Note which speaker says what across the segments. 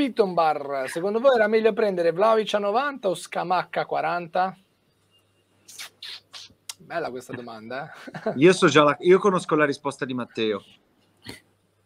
Speaker 1: Pittonbar, secondo voi era meglio prendere Vlaovic a 90 o Scamacca a 40? Bella questa domanda. Eh?
Speaker 2: Io, so già la, io conosco la
Speaker 3: risposta di Matteo.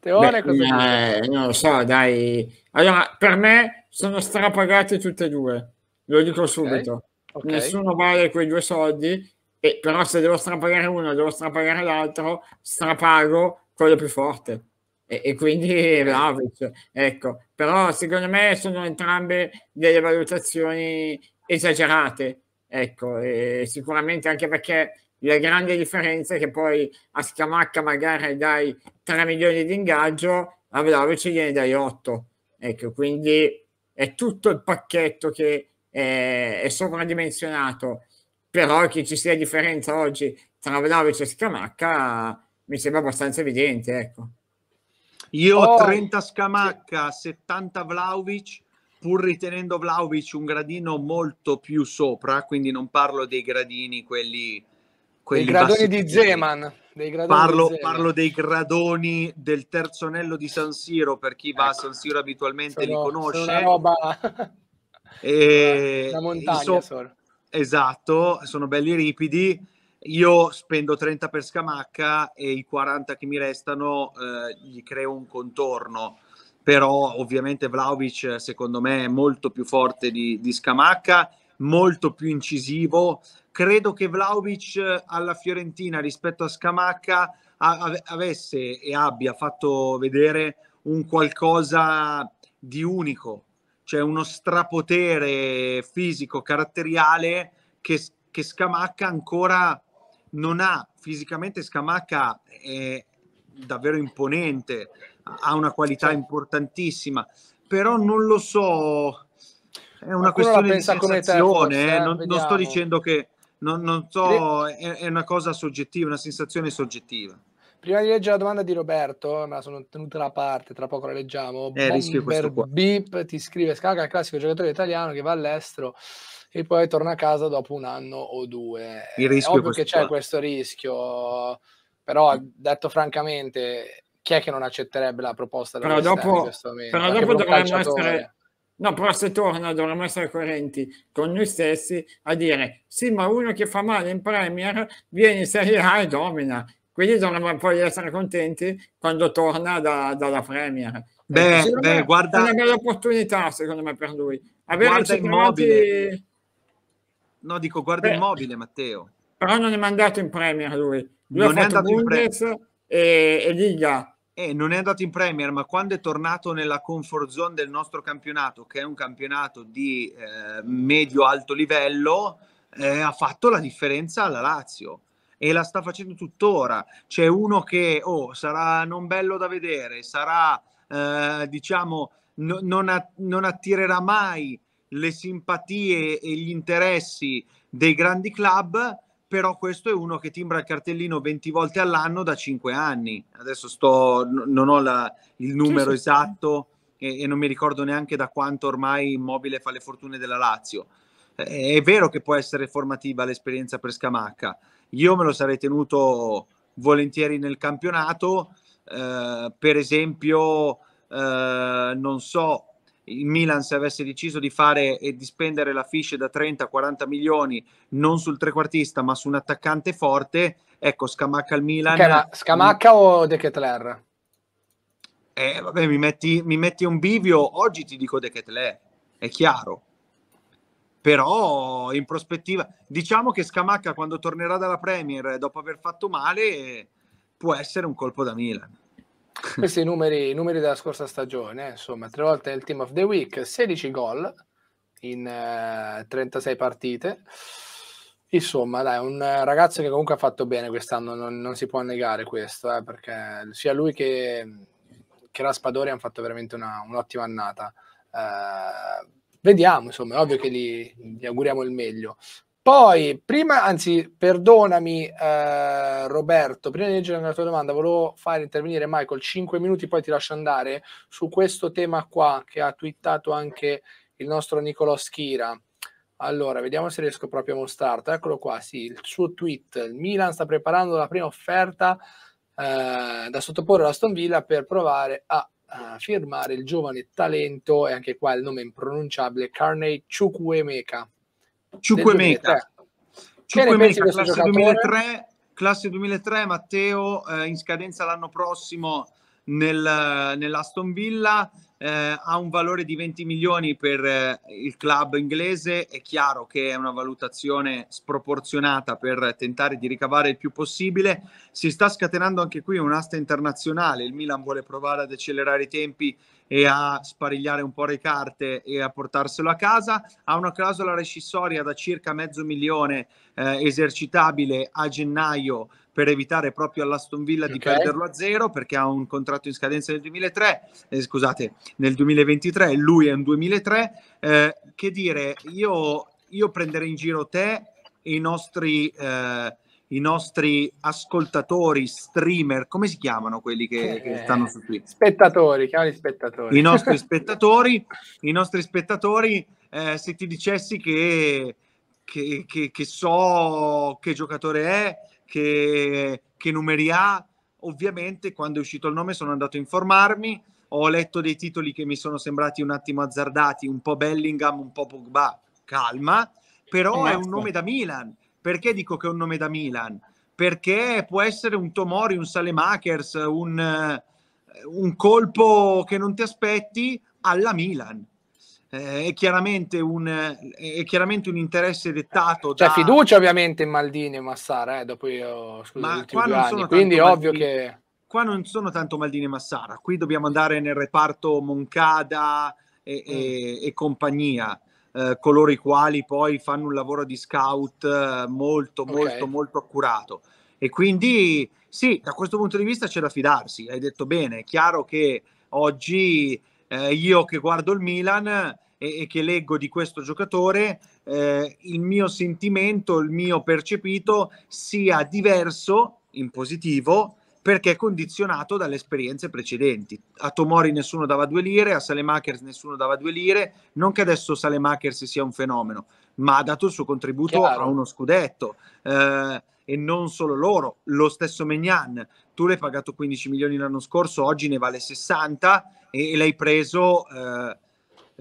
Speaker 3: Teone, cosa eh, Non lo so, dai. Allora, per me sono strapagate tutte e due, lo dico subito. Okay. Nessuno vale quei due soldi, e, però se devo strapagare uno devo strapagare l'altro, strapago quello più forte e, e quindi Vlaovic. Ecco, però secondo me sono entrambe delle valutazioni esagerate, ecco, e sicuramente anche perché la grande differenza è che poi a Scamacca magari dai 3 milioni di ingaggio, a Vlaovic gliene dai 8. Ecco, quindi è tutto il pacchetto che è, è sovradimensionato, però che ci sia differenza oggi tra Vlaovic e Scamacca mi sembra abbastanza evidente, ecco. Io ho oh. 30
Speaker 2: Scamacca, 70 Vlaovic, pur ritenendo Vlaovic un gradino molto più sopra, quindi non parlo dei gradini, quelli... quelli dei gradoni di Zeman. Dei parlo, di Zeman. parlo, dei gradoni del terzo anello di San Siro, per chi va ecco. a San Siro abitualmente sono, li conosce. Sono una
Speaker 1: roba...
Speaker 2: e, la montagna insomma, Esatto, sono belli ripidi io spendo 30 per Scamacca e i 40 che mi restano eh, gli creo un contorno, però ovviamente Vlaovic secondo me è molto più forte di, di Scamacca, molto più incisivo. Credo che Vlaovic eh, alla Fiorentina rispetto a Scamacca avesse e abbia fatto vedere un qualcosa di unico, cioè uno strapotere fisico, caratteriale che, che Scamacca ancora non ha fisicamente Scamacca è davvero imponente, ha una qualità importantissima, però non lo so, è una questione di sensazione, te, eh, eh? non, non, sto dicendo che, non, non so, è, è una cosa soggettiva, una sensazione soggettiva.
Speaker 1: Prima di leggere la domanda di Roberto, ma sono tenuta da parte, tra poco la leggiamo. Eh, Bomber Beep ti scrive Scaga, il classico giocatore italiano che va all'estero e poi torna a casa dopo un anno o due. Il rischio è ovvio che c'è questo rischio, però detto francamente, chi è che non accetterebbe la proposta della però dopo, Però dopo dovremmo
Speaker 3: essere... No, però se torna dovremmo essere coerenti con noi stessi a dire sì, ma uno che fa male in Premier viene in Serie A e domina. Quindi dovremmo poi essere contenti quando torna da, dalla Premier. Beh, beh guarda... È una bella opportunità secondo me per lui. Avere guarda immobile. Trovati No, dico guarda Beh, immobile, Matteo. Però non è mandato in Premier lui. lui non è andato Bundes in Premier.
Speaker 2: E, e Liga. Eh, non è andato in Premier, ma quando è tornato nella comfort zone del nostro campionato, che è un campionato di eh, medio-alto livello, eh, ha fatto la differenza alla Lazio e la sta facendo tuttora. C'è uno che oh, sarà non bello da vedere, sarà eh, diciamo no, non, a, non attirerà mai le simpatie e gli interessi dei grandi club, però questo è uno che timbra il cartellino 20 volte all'anno da 5 anni. Adesso sto, non ho la, il numero sì, sì. esatto e, e, non mi ricordo neanche da quanto ormai Immobile fa le fortune della Lazio. È, vero che può essere formativa l'esperienza per Scamacca. Io me lo sarei tenuto volentieri nel campionato, eh, per esempio, eh, non so, il Milan se avesse deciso di fare e di spendere la fiche da 30-40 milioni non sul trequartista ma su un attaccante forte, ecco Scamacca al Milan. Okay, Scamacca
Speaker 1: o De Ketler?
Speaker 2: Eh, vabbè, mi metti, mi metti un bivio, oggi ti dico De Ketler, è chiaro. Però in prospettiva, diciamo che Scamacca quando tornerà dalla Premier dopo aver fatto male può essere un colpo da Milan.
Speaker 1: Questi i numeri, numeri, della scorsa stagione, eh, insomma, tre volte nel Team of the Week, 16 gol in eh, 36 partite. Insomma, dai, un ragazzo che comunque ha fatto bene quest'anno, non, non si può negare questo, eh, perché sia lui che, che Raspadori hanno fatto veramente una, un'ottima annata. Eh, vediamo, insomma, è ovvio che gli, gli auguriamo il meglio. Poi, prima, anzi, perdonami eh, Roberto, prima di leggere la tua domanda, volevo fare intervenire Michael 5 minuti, poi ti lascio andare su questo tema qua che ha twittato anche il nostro Nicolò Schira. Allora, vediamo se riesco proprio a mostrarlo. Eccolo qua, sì, il suo tweet. Il Milan sta preparando la prima offerta eh, da sottoporre alla Aston Villa per provare a, a, eh, firmare il giovane talento, e anche qua il nome impronunciabile, Carney Chukwemeka.
Speaker 2: 5 Ciuquemeca.
Speaker 1: Ciuquemeca, classe 2003,
Speaker 2: classe 2003, Matteo, eh, in scadenza l'anno prossimo nel, nell'Aston Villa, eh, ha un valore di 20 milioni per eh, il club inglese, è chiaro che è una valutazione sproporzionata per tentare di ricavare il più possibile, si sta scatenando anche qui un'asta internazionale, il Milan vuole provare ad accelerare i tempi e a sparigliare un po' le carte e a portarselo a casa, ha una clausola rescissoria da circa mezzo milione eh, esercitabile a gennaio per evitare proprio all'Aston Villa okay. di perderlo a zero perché ha un contratto in scadenza nel 2003, eh, scusate, nel 2023, lui è un 2003, eh, che dire, io, io prenderei in giro te e i nostri... Eh, i nostri ascoltatori, streamer, come si chiamano quelli che, eh, che stanno su qui?
Speaker 1: Spettatori,
Speaker 2: chiamali spettatori. I nostri spettatori, i nostri spettatori eh, se ti dicessi che, che, che, so che giocatore è, che, che numeri ha, ovviamente quando è uscito il nome sono andato a informarmi, ho letto dei titoli che mi sono sembrati un attimo azzardati, un po' Bellingham, un po' Pogba, calma, però è un ecco. nome da Milan, perché dico che è un nome da Milan? Perché può essere un Tomori, un Salemakers, un, eh, un colpo che non ti aspetti alla Milan. Eh, è, chiaramente un, eh, è, chiaramente un, interesse dettato C'è cioè, da... fiducia
Speaker 1: ovviamente in Maldini e Massara, eh, dopo io, scusa, Ma qua non sono quindi Maldini, ovvio
Speaker 2: che... Qua non sono tanto Maldini e Massara, qui dobbiamo andare nel reparto Moncada e, mm. e, e compagnia. Eh, coloro i quali poi fanno un lavoro di scout eh, molto, okay. molto, molto accurato. E quindi sì, da questo punto di vista c'è da fidarsi, hai detto bene, è chiaro che oggi eh, io che guardo il Milan eh, e, e che leggo di questo giocatore, eh, il mio sentimento, il mio percepito sia diverso in positivo perché è condizionato dalle esperienze precedenti. A Tomori nessuno dava due lire, a Salemakers nessuno dava due lire, non che adesso Salemakers sia un fenomeno, ma ha dato il suo contributo Chiaro. a uno scudetto. Eh, e non solo loro, lo stesso Megnan, tu l'hai pagato 15 milioni l'anno scorso, oggi ne vale 60 e, e l'hai preso... Eh,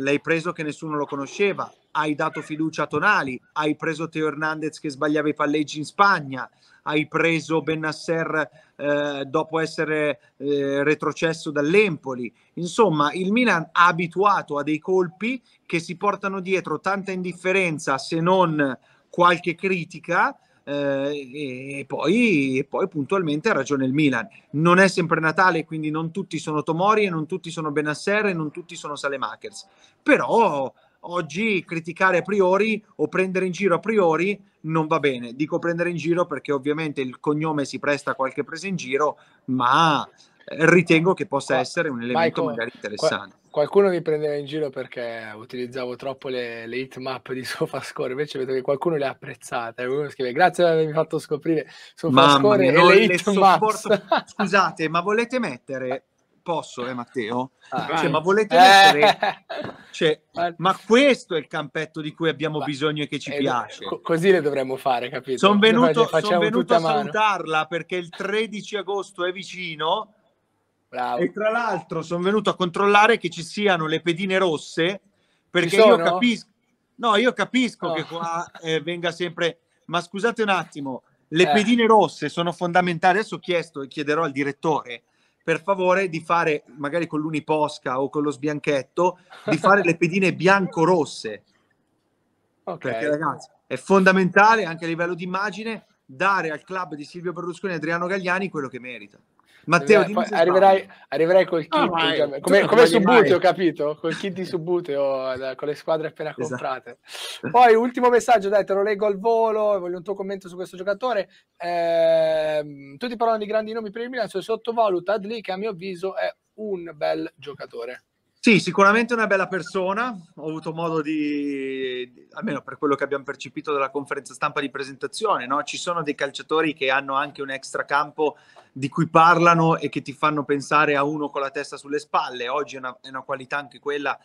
Speaker 2: l'hai preso che nessuno lo conosceva hai dato fiducia a Tonali, hai preso Teo Hernandez che sbagliava i palleggi in Spagna, hai preso Benasser eh, dopo essere eh, retrocesso dall'Empoli. Insomma, il Milan ha abituato a dei colpi che si portano dietro tanta indifferenza se non qualche critica. Eh, e, poi, e, poi, puntualmente ha ragione il Milan. Non è sempre Natale, quindi non tutti sono Tomori, e non tutti sono Benasser e non tutti sono Salemakers. Però oggi criticare a priori o prendere in giro a priori non va bene. Dico prendere in giro perché ovviamente il cognome si presta a qualche presa in giro, ma eh, ritengo che possa essere un elemento Michael, magari interessante.
Speaker 1: qualcuno mi prendeva in giro perché utilizzavo troppo le, le hit map di Sofascore, invece vedo che qualcuno le ha apprezzate.
Speaker 2: Uno scrive grazie per avermi fatto scoprire Sofascore e le hit map. Scusate, ma volete mettere posso, eh Matteo? Ah, cioè, ma volete mettere... Eh. Cioè, ma questo è il campetto di cui abbiamo bisogno e che ci eh, piace. Co- così le dovremmo fare, capito? Sono venuto, son venuto a salutarla mano. perché il 13 agosto è vicino. Bravo. E tra l'altro sono venuto a controllare che ci siano le pedine rosse perché io capisco... No, io capisco oh. che qua eh, venga sempre... Ma scusate un attimo, le eh. pedine rosse sono fondamentali. Adesso ho chiesto e chiederò al direttore per favore di fare, magari con l'uniposca o con lo sbianchetto, di fare le pedine bianco-rosse. Okay. Perché ragazzi, è fondamentale anche a livello di immagine dare al club di Silvio Berlusconi e Adriano Gagliani quello che merita.
Speaker 1: Matteo, arriverai, eh, arriverai,
Speaker 2: arriverai, col kit, oh, mai, come, come su Buteo,
Speaker 1: capito? Col kit di su Buteo, eh, con le squadre appena esatto. comprate. Poi, ultimo messaggio, dai, te lo leggo al volo, voglio un tuo commento su questo giocatore. Eh, tutti parlano di grandi nomi per il Milan, se sottovaluta Adli, che a mio avviso è un bel giocatore.
Speaker 2: Sì, sicuramente una bella persona, ho avuto modo di, almeno per quello che abbiamo percepito dalla conferenza stampa di presentazione, no? ci sono dei calciatori che hanno anche un extracampo di cui parlano e che ti fanno pensare a uno con la testa sulle spalle, oggi è una, è una qualità anche quella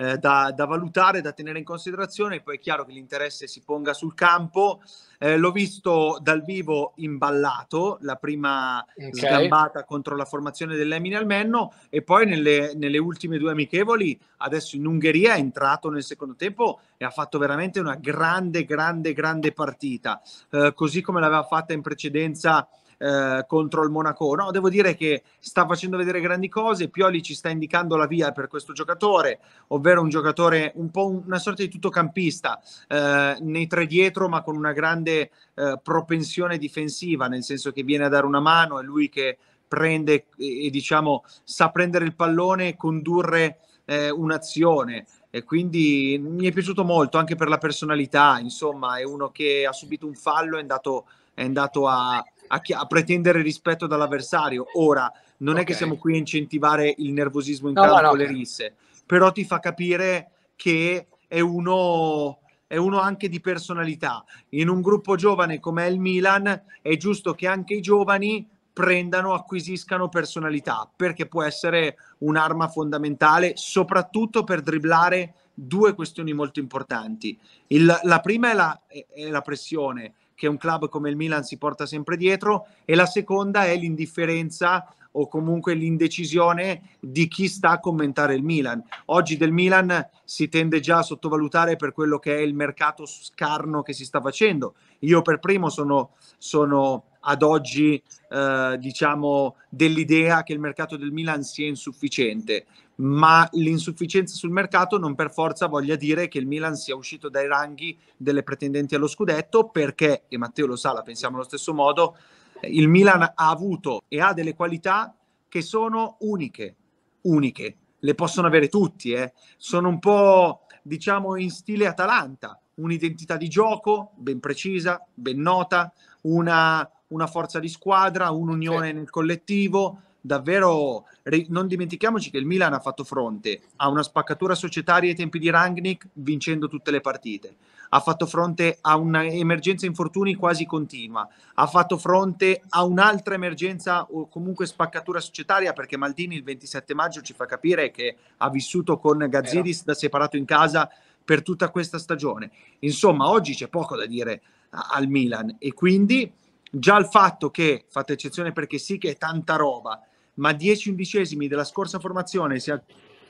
Speaker 2: eh, da, da, valutare, da tenere in considerazione. Poi è chiaro che l'interesse si ponga sul campo. Eh, l'ho visto dal vivo imballato, la prima okay. sgambata contro la formazione dell'Emine Almenno e poi nelle, nelle ultime due amichevoli, adesso in Ungheria, è entrato nel secondo tempo e ha fatto veramente una grande, grande, grande partita. Eh, così come l'aveva fatta in precedenza eh, contro il Monaco. No, devo dire che sta facendo vedere grandi cose, Pioli ci sta indicando la via per questo giocatore, ovvero un giocatore un po' una sorta di tuttocampista, eh, nei tre dietro ma con una grande eh, propensione difensiva, nel senso che viene a dare una mano, è lui che prende e, e diciamo sa prendere il pallone e condurre eh, un'azione e quindi mi è piaciuto molto anche per la personalità, insomma è uno che ha subito un fallo, è andato, è andato a, a, chi- a pretendere rispetto dall'avversario. Ora, non okay. è che siamo qui a incentivare il nervosismo in no, campo, no, le risse, però ti fa capire che è uno è uno anche di personalità. In un gruppo giovane come è il Milan è giusto che anche i giovani prendano, acquisiscano personalità, perché può essere un'arma fondamentale, soprattutto per dribblare due questioni molto importanti. Il, la prima è la, è la pressione che un club come il Milan si porta sempre dietro e la seconda è l'indifferenza o comunque l'indecisione di chi sta a commentare il Milan. Oggi del Milan si tende già a sottovalutare per quello che è il mercato scarno che si sta facendo. Io per primo sono, sono ad oggi eh, diciamo dell'idea che il mercato del Milan sia insufficiente, ma l'insufficienza sul mercato non per forza voglia dire che il Milan sia uscito dai ranghi delle pretendenti allo scudetto perché, e Matteo lo sa, la pensiamo allo stesso modo, il Milan ha avuto e ha delle qualità che sono uniche, uniche, le possono avere tutti, eh. sono un po' diciamo in stile Atalanta, un'identità di gioco ben precisa, ben nota, una una forza di squadra, un'unione sì. nel collettivo. Davvero, non dimentichiamoci che il Milan ha fatto fronte a una spaccatura societaria ai tempi di Rangnick vincendo tutte le partite, ha fatto fronte a un'emergenza infortuni quasi continua, ha fatto fronte a un'altra emergenza o comunque spaccatura societaria perché Maldini il 27 maggio ci fa capire che ha vissuto con Gazzidis da separato in casa per tutta questa stagione. Insomma, oggi c'è poco da dire al Milan e quindi già il fatto che, fate eccezione perché sì che è tanta roba, ma dieci undicesimi della scorsa formazione sia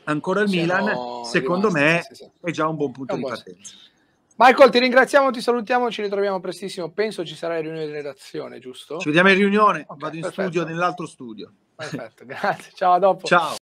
Speaker 2: ancora il Milan, secondo rimasti, me sì, sì. è già un buon punto un di buon partenza. Senso.
Speaker 1: Michael, ti ringraziamo, ti salutiamo, ci ritroviamo prestissimo. Penso ci sarà la riunione di redazione, giusto? Ci vediamo in riunione, okay, vado in perfetto. studio,
Speaker 2: nell'altro studio.
Speaker 1: Perfetto, grazie. Ciao, a dopo. Ciao.